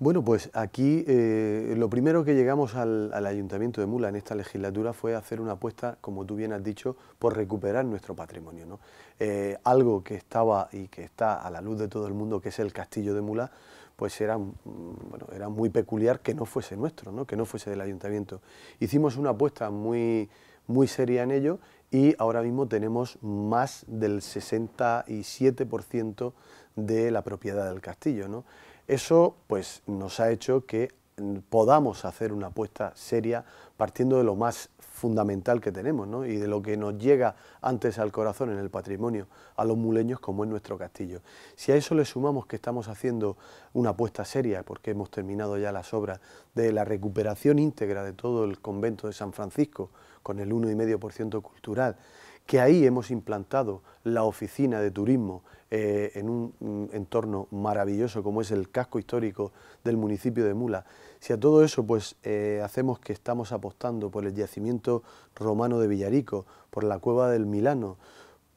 Bueno, pues aquí eh, lo primero que llegamos al, Ayuntamiento de Mula en esta legislatura fue hacer una apuesta, como tú bien has dicho, por recuperar nuestro patrimonio. ¿no? Eh, algo que estaba y que está a la luz de todo el mundo, que es el Castillo de Mula, pues era, mm, era muy peculiar que no fuese nuestro, ¿no? que no fuese del Ayuntamiento. Hicimos una apuesta muy, muy seria en ello y ahora mismo tenemos más del 67% de la propiedad del castillo. ¿no? Eso pues, nos ha hecho que podamos hacer una apuesta seria partiendo de lo más fundamental que tenemos y de lo que nos llega antes al corazón en el patrimonio, a los muleños como es nuestro castillo. Si a eso le sumamos que estamos haciendo una apuesta seria, porque hemos terminado ya las obras de la recuperación íntegra de todo el convento de San Francisco, con el 1,5% cultural, que ahí hemos implantado la oficina de turismo eh, en un entorno maravilloso como es el casco histórico del municipio de Mula. Si a todo eso pues eh, hacemos que estamos apostando por el yacimiento romano de Villarico, por la cueva del Milano,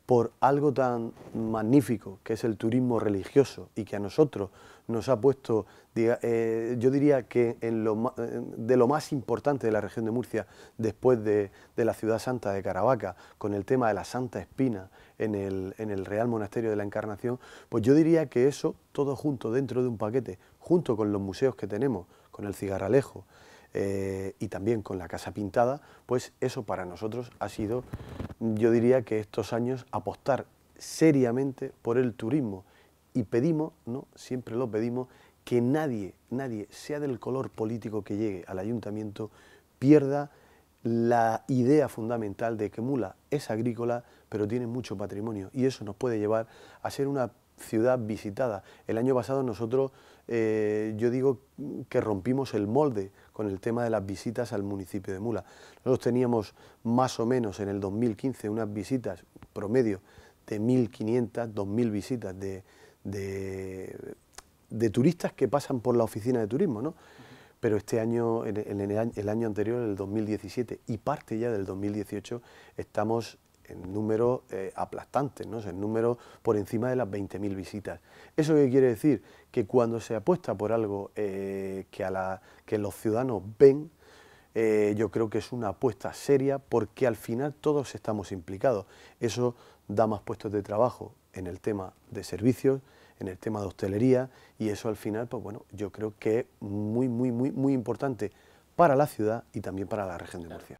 por algo tan magnífico que es el turismo religioso y que a nosotros nos ha puesto, eh, yo diría que en lo, eh, de lo más importante de la región de Murcia después de, la ciudad santa de Caravaca, con el tema de la Santa Espina en el, en el Real Monasterio de la Encarnación, pues yo diría que eso todo junto dentro de un paquete, junto con los museos que tenemos, con el cigarralejo, eh, y también con la casa pintada, pues eso para nosotros ha sido, yo diría que estos años, apostar seriamente por el turismo. Y pedimos, ¿no? siempre lo pedimos, que nadie, nadie, sea del color político que llegue al ayuntamiento, pierda la idea fundamental de que Mula es agrícola, pero tiene mucho patrimonio. Y eso nos puede llevar a ser una ciudad visitada. El año pasado nosotros, eh, yo digo que rompimos el molde con el tema de las visitas al municipio de Mula. Nosotros teníamos más o menos en el 2015 unas visitas promedio de 1.500, 2.000 visitas de, de, turistas que pasan por la oficina de turismo, ¿no? Pero este año, el, año anterior, el 2017 y parte ya del 2018, estamos en números eh, aplastantes, ¿no? en números por encima de las 20.000 visitas. ¿Eso quiere decir? Que cuando se apuesta por algo eh, que, los ciudadanos ven, eh, yo creo que es una apuesta seria porque al final todos estamos implicados. Eso da más puestos de trabajo en el tema de servicios, en el tema de hostelería y eso al final, pues bueno, yo creo que es muy, muy, muy, muy importante para la ciudad y también para la región de Murcia.